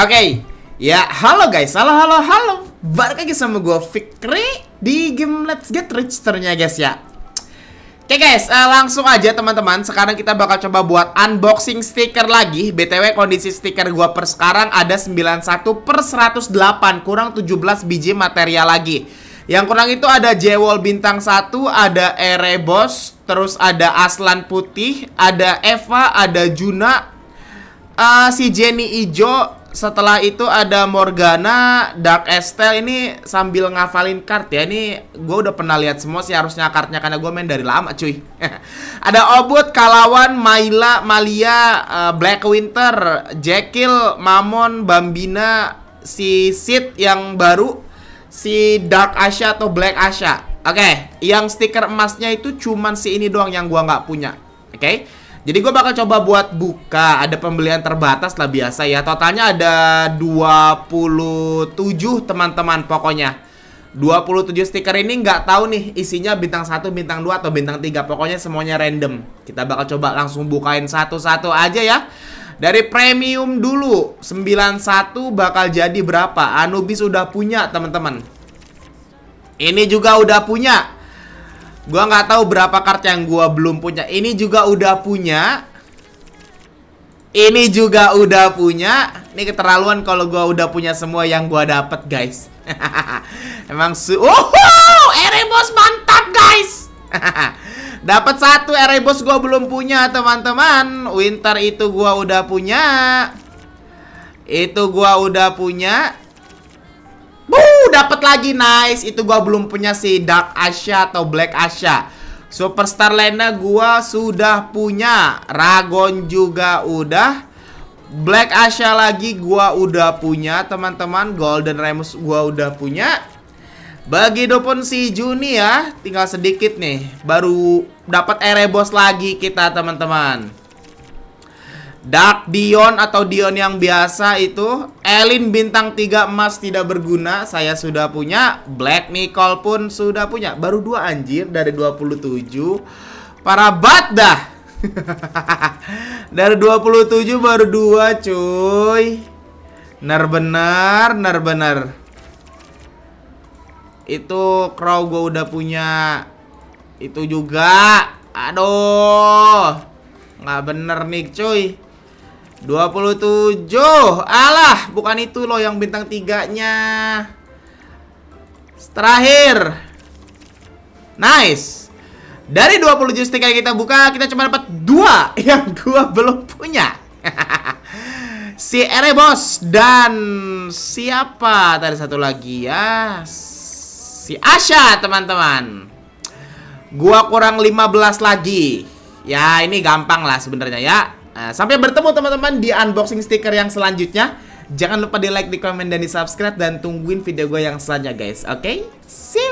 Oke, okay. ya halo guys, halo halo halo Balik lagi sama gue Fikri di game Let's Get Rich ternyata guys ya Oke okay guys, uh, langsung aja teman-teman Sekarang kita bakal coba buat unboxing stiker lagi BTW kondisi stiker gue per sekarang ada 91 per 108 Kurang 17 biji material lagi yang kurang itu ada Jewel Bintang 1, ada Erebos, terus ada Aslan Putih, ada Eva, ada Juna, uh, si Jenny Ijo, setelah itu ada Morgana, Dark Estelle ini sambil ngafalin kart ya. Ini gue udah pernah lihat semua sih harusnya kartnya karena gue main dari lama cuy. ada Obut, Kalawan, Maila, Malia, eh, Black Winter, Jekyll, Mamon, Bambina, si Sid yang baru, si Dark Asha atau Black Asha. Oke, okay. yang stiker emasnya itu cuman si ini doang yang gue nggak punya. Oke. Okay? Jadi gue bakal coba buat buka Ada pembelian terbatas lah biasa ya Totalnya ada 27 teman-teman pokoknya 27 stiker ini nggak tahu nih isinya bintang 1, bintang 2, atau bintang 3 Pokoknya semuanya random Kita bakal coba langsung bukain satu-satu aja ya dari premium dulu 91 bakal jadi berapa Anubis udah punya teman-teman Ini juga udah punya Gua nggak tahu berapa kartu yang gua belum punya. Ini juga udah punya. Ini juga udah punya. Ini keterlaluan kalau gua udah punya semua yang gua dapat, guys. Emang su Oh, Erebus mantap, guys. dapat satu Erebus gua belum punya, teman-teman. Winter itu gua udah punya. Itu gua udah punya dapat lagi nice. Itu gua belum punya si Dark Asia atau Black Asia. Superstar Lena gua sudah punya. Ragon juga udah. Black Asia lagi gua udah punya, teman-teman. Golden Remus gua udah punya. bagi pun si Juni ya, tinggal sedikit nih. Baru dapat Erebos lagi kita, teman-teman. Dark Dion atau Dion yang biasa itu Elin bintang 3 emas tidak berguna Saya sudah punya Black Nicole pun sudah punya Baru dua anjir dari 27 Para bat dah Dari 27 baru dua cuy Ner bener, ner bener Itu crow gue udah punya Itu juga Aduh Nggak bener nih cuy 27 Alah bukan itu loh yang bintang tiganya Terakhir Nice Dari 20 joystick yang kita buka Kita cuma dapat 2 Yang gua belum punya Si Erebos dan siapa tadi satu lagi ya Si Asha teman-teman Gua kurang 15 lagi Ya ini gampang lah sebenarnya ya Nah, sampai bertemu teman-teman di unboxing stiker yang selanjutnya. Jangan lupa di like, di komen, dan di subscribe. Dan tungguin video gue yang selanjutnya guys. Oke? Okay? See you!